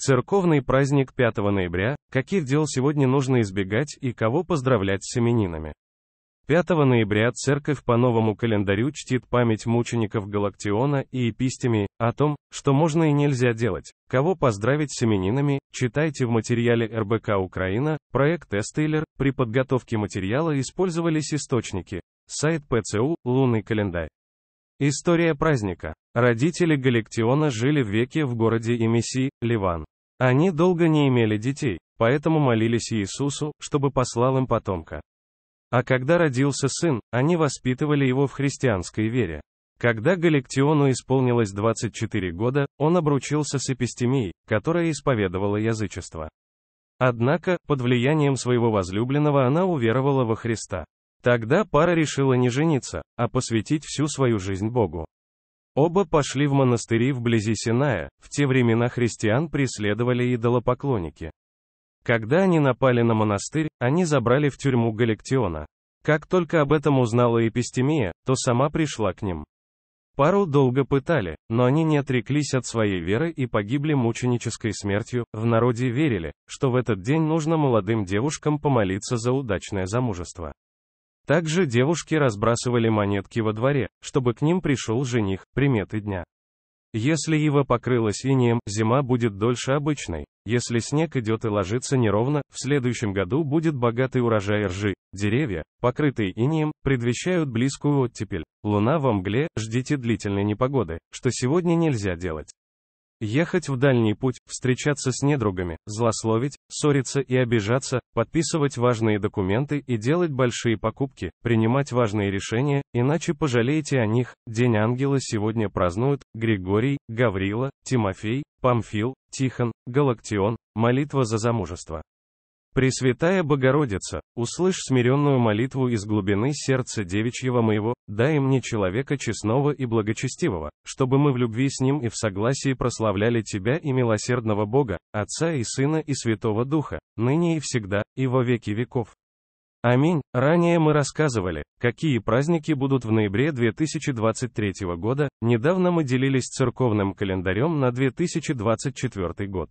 Церковный праздник 5 ноября, каких дел сегодня нужно избегать и кого поздравлять с именинами. 5 ноября церковь по новому календарю чтит память мучеников Галактиона и Епистемии, о том, что можно и нельзя делать, кого поздравить с именинами, читайте в материале РБК Украина, проект Эстейлер, при подготовке материала использовались источники, сайт ПЦУ, лунный календарь. История праздника. Родители Галактиона жили в веке в городе Эмиси, Ливан. Они долго не имели детей, поэтому молились Иисусу, чтобы послал им потомка. А когда родился сын, они воспитывали его в христианской вере. Когда Галактиону исполнилось 24 года, он обручился с эпистемией, которая исповедовала язычество. Однако, под влиянием своего возлюбленного она уверовала во Христа. Тогда пара решила не жениться, а посвятить всю свою жизнь Богу. Оба пошли в монастыри вблизи Синая, в те времена христиан преследовали идолопоклонники. Когда они напали на монастырь, они забрали в тюрьму Галектиона. Как только об этом узнала Эпистемия, то сама пришла к ним. Пару долго пытали, но они не отреклись от своей веры и погибли мученической смертью. В народе верили, что в этот день нужно молодым девушкам помолиться за удачное замужество. Также девушки разбрасывали монетки во дворе, чтобы к ним пришел жених, приметы дня. Если ива покрылась инеем, зима будет дольше обычной. Если снег идет и ложится неровно, в следующем году будет богатый урожай ржи. Деревья, покрытые инеем, предвещают близкую оттепель. Луна во мгле, ждите длительной непогоды, что сегодня нельзя делать. Ехать в дальний путь, встречаться с недругами, злословить, ссориться и обижаться, подписывать важные документы и делать большие покупки, принимать важные решения, иначе пожалеете о них. День ангела сегодня празднуют Григорий, Гаврила, Тимофей, Памфил, Тихон, Галактион, молитва за замужество. Пресвятая Богородица, услышь смиренную молитву из глубины сердца девичьего моего, дай мне человека честного и благочестивого, чтобы мы в любви с ним и в согласии прославляли Тебя и милосердного Бога, Отца и Сына и Святого Духа, ныне и всегда, и во веки веков. Аминь. Ранее мы рассказывали, какие праздники будут в ноябре 2023 года, недавно мы делились церковным календарем на 2024 год.